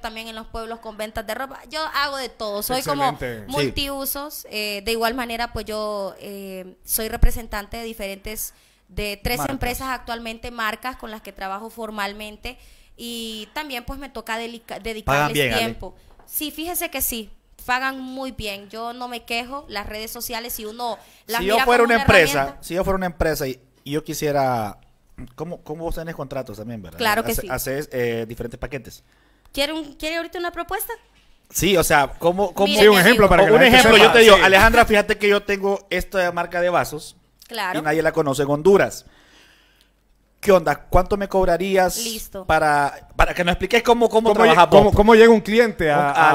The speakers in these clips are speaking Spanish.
también en los pueblos con ventas de ropa. Yo hago de todo, soy como multiusos. Eh, de igual manera, pues yo eh, soy representante de diferentes, de tres empresas actualmente, marcas con las que trabajo formalmente y también pues me toca dedicarles tiempo. Sí, fíjese que sí, pagan muy bien. Yo no me quejo. Las redes sociales, si uno las si yo fuera una, empresa, si yo fuera una empresa y, yo quisiera, ¿cómo, ¿cómo, vos tenés contratos también, verdad? Claro que sí. Haces eh, diferentes paquetes. ¿Quiere, ¿Quiere ahorita una propuesta? Sí, o sea, ¿cómo? un ejemplo para Un ejemplo, yo te digo, Alejandra, fíjate que yo tengo esta marca de vasos. Claro. Y nadie la conoce en Honduras. ¿Qué onda? ¿Cuánto me cobrarías? Listo. Para, para que nos expliques cómo, cómo, trabaja Cómo, llega un cliente a, a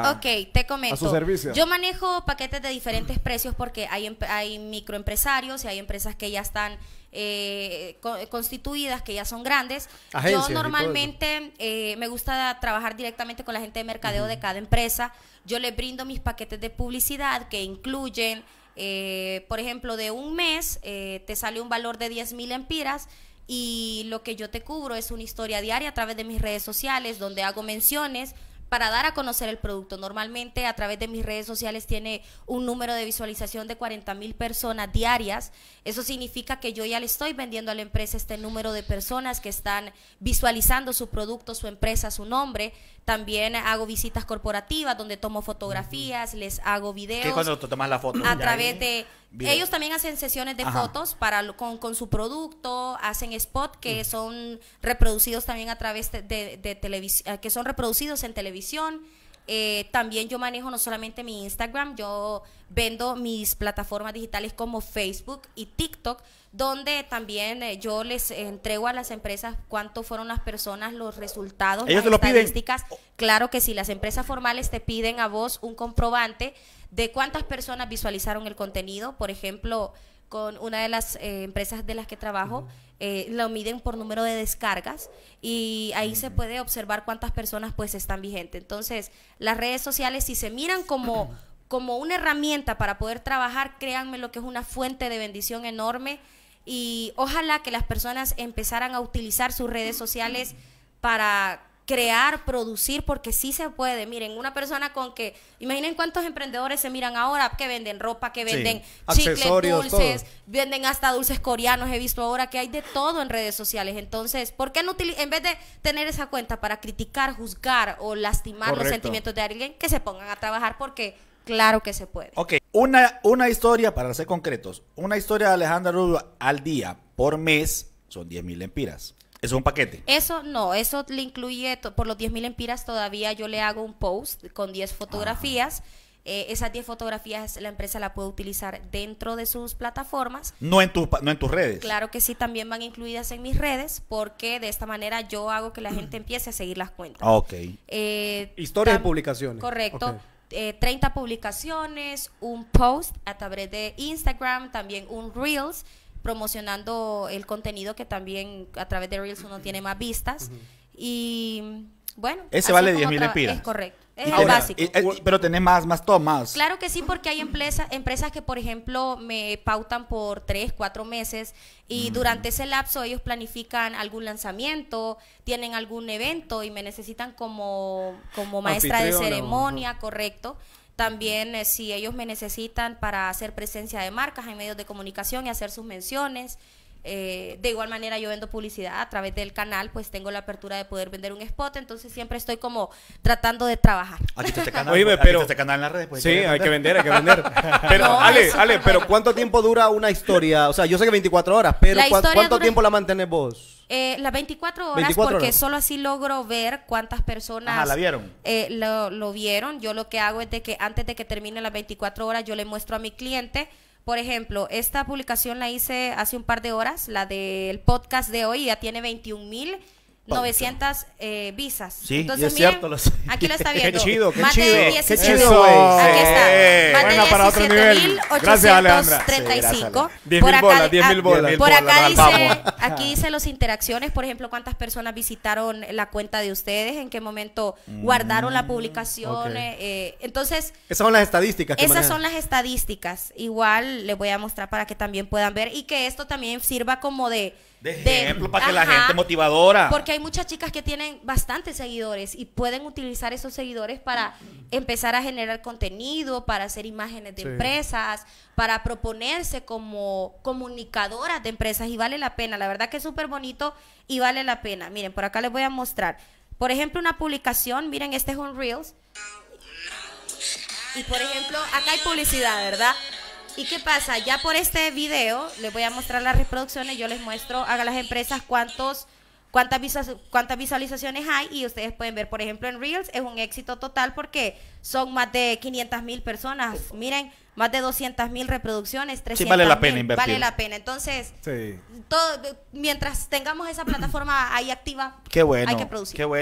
Alejandro? Ok, te comento. su servicio. Yo manejo paquetes de diferentes precios porque hay, em-, hay microempresarios y hay empresas que ya están eh, constituidas, que ya son grandes. yo normalmente eh, me gusta trabajar directamente con la gente de mercadeo de cada empresa. Yo les brindo mis paquetes de publicidad que incluyen, eh, por ejemplo, de un mes, te sale un valor de 10 mil empiras y lo que yo te cubro es una historia diaria a través de mis redes sociales donde hago menciones para dar a conocer el producto. Normalmente a través de mis redes sociales tiene un número de visualización de 40 mil personas diarias. Eso significa que yo ya le estoy vendiendo a la empresa este número de personas que están visualizando su producto, su empresa, su nombre. También hago visitas corporativas donde tomo fotografías, les hago videos. ¿Qué cuando tú tomas la foto? A través de ellos también hacen sesiones de fotos para con, con, su producto, hacen spot que son reproducidos también a través de, de, de televisión, eh, que son reproducidos en televisión. Eh, también yo manejo no solamente mi Instagram, yo vendo mis plataformas digitales como Facebook y TikTok, donde también eh, yo les entrego a las empresas cuánto fueron las personas, los resultados, las estadísticas. claro que si las empresas formales te piden a vos un comprobante de cuántas personas visualizaron el contenido, por ejemplo, con una de las eh, empresas de las que trabajo, eh, lo miden por número de descargas y ahí se puede observar cuántas personas pues están vigentes. Entonces, las redes sociales, si se miran como, como una herramienta para poder trabajar, créanme lo que es una fuente de bendición enorme y ojalá que las personas empezaran a utilizar sus redes sociales para crear, producir, porque sí se puede. Miren, una persona con que, imaginen cuántos emprendedores se miran ahora, que venden ropa, que venden chicles, dulces, venden hasta dulces coreanos, he visto ahora que hay de todo en redes sociales. Entonces, ¿por qué no en vez de tener esa cuenta para criticar, juzgar o lastimar los sentimientos de alguien, que se pongan a trabajar porque claro que se puede. Ok, una, una historia, para ser concretos, una historia de Alejandra Rubio al día, por mes, son 10 mil empiras. ¿Eso es un paquete? Eso no, eso le incluye, por los 10.000 empiras todavía yo le hago un post con 10 fotografías. Eh, esas 10 fotografías la empresa la puede utilizar dentro de sus plataformas. No en, no en tus redes. Claro que sí, también van incluidas en mis redes porque de esta manera yo hago que la gente empiece a seguir las cuentas. Ah, ok. Eh, Historias y publicaciones. Correcto. 30 eh, publicaciones, un post a través de Instagram, también un Reels promocionando el contenido que también a través de Reels uno tiene más vistas. Y bueno. Ese vale 10 mil Es correcto. Es básico. Eh, eh, pero tenés más, más tomas. Claro que sí, porque hay empresas, empresas que, por ejemplo, me pautan por tres cuatro meses y mm. durante ese lapso ellos planifican algún lanzamiento, tienen algún evento y me necesitan como, como maestra de ceremonia, correcto. También eh, si ellos me necesitan para hacer presencia de marcas en medios de comunicación y hacer sus menciones. Eh, de igual manera yo vendo publicidad a través del canal, pues tengo la apertura de poder vender un spot, entonces siempre estoy como tratando de trabajar. Aquí está este canal, este canal en las redes. Pues, sí, hay que vender, hay que vender. pero Ale, Ale, pero ¿cuánto tiempo dura una historia? O sea, yo sé que 24 horas, pero ¿cuánto tiempo la mantienes vos? Eh, las 24 horas porque solo así logro ver cuántas personas Ajá, ¿la vieron? Eh, lo, vieron. Yo lo que hago es de que antes de que termine las 24 horas yo le muestro a mi cliente por ejemplo, esta publicación la hice hace un par de horas, la del podcast de hoy, ya tiene 21 mil. 900 eh, visas. Sí, Entonces, es cierto. Miren, Aquí lo está viendo. Qué chido, qué chido. Qué chido. aquí está. Más bueno, para otro nivel. Gracias, Alejandra. por acá, bolas, 10 ah, bolas, Por acá dice, Aquí dice las interacciones, por ejemplo, cuántas personas visitaron la cuenta de ustedes, en qué momento mm. guardaron la publicación. Eh, eh, entonces... Esas son las estadísticas. esas son las estadísticas. Igual les voy a mostrar para que también puedan ver y que esto también sirva como de... De ejemplo, para que la gente motivadora. Porque hay muchas chicas que tienen bastantes seguidores y pueden utilizar esos seguidores para empezar a generar contenido, para hacer imágenes de empresas, para proponerse como comunicadoras de empresas. Y vale la pena, la verdad que es súper bonito y vale la pena. Miren, por acá les voy a mostrar. Por ejemplo, una publicación, miren, este es un Reels. Y por ejemplo, acá hay publicidad, ¿verdad? ¿Y qué pasa? Ya por este video les voy a mostrar las reproducciones, yo les muestro a las empresas cuántos cuántas, cuántas visualizaciones hay y ustedes pueden ver, por ejemplo, en Reels es un éxito total porque son más de 500 mil personas, miren, más de 200 mil reproducciones, 300 sí, vale la pena invertir. Vale la pena, entonces, todo, mientras tengamos esa plataforma ahí activa, hay que producir. Qué bueno.